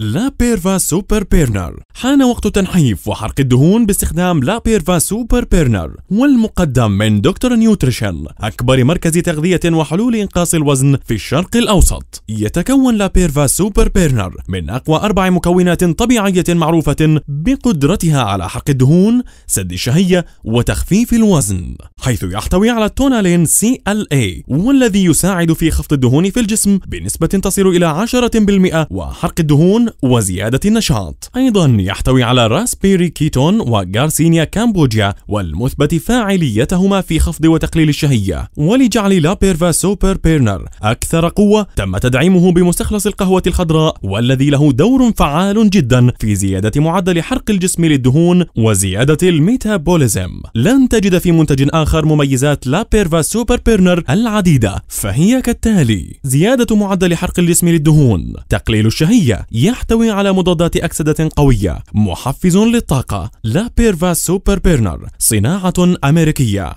لا بيرفا سوبر بيرنر حان وقت تنحيف وحرق الدهون باستخدام لا بيرفا سوبر بيرنر والمقدم من دكتور نيوتريشن أكبر مركز تغذية وحلول إنقاص الوزن في الشرق الأوسط يتكون لا بيرفا سوبر بيرنر من أقوى أربع مكونات طبيعية معروفة بقدرتها على حرق الدهون سد الشهية وتخفيف الوزن حيث يحتوي على التونالين سي ال اي والذي يساعد في خفض الدهون في الجسم بنسبة تصل إلى 10% وحرق الدهون وزيادة النشاط أيضا يحتوي على راسبيري كيتون وغارسينيا كامبوجيا والمثبت فاعليتهما في خفض وتقليل الشهية ولجعل لابيرفا سوبر بيرنر أكثر قوة تم تدعيمه بمستخلص القهوة الخضراء والذي له دور فعال جدا في زيادة معدل حرق الجسم للدهون وزيادة الميتابوليزم لن تجد في منتج آخر مميزات لابيرفا سوبر بيرنر العديدة فهي كالتالي زيادة معدل حرق الجسم للدهون تقليل الشهية يعني يحتوي على مضادات أكسدة قوية محفز للطاقة لا بيرفا سوبر بيرنر صناعة أمريكية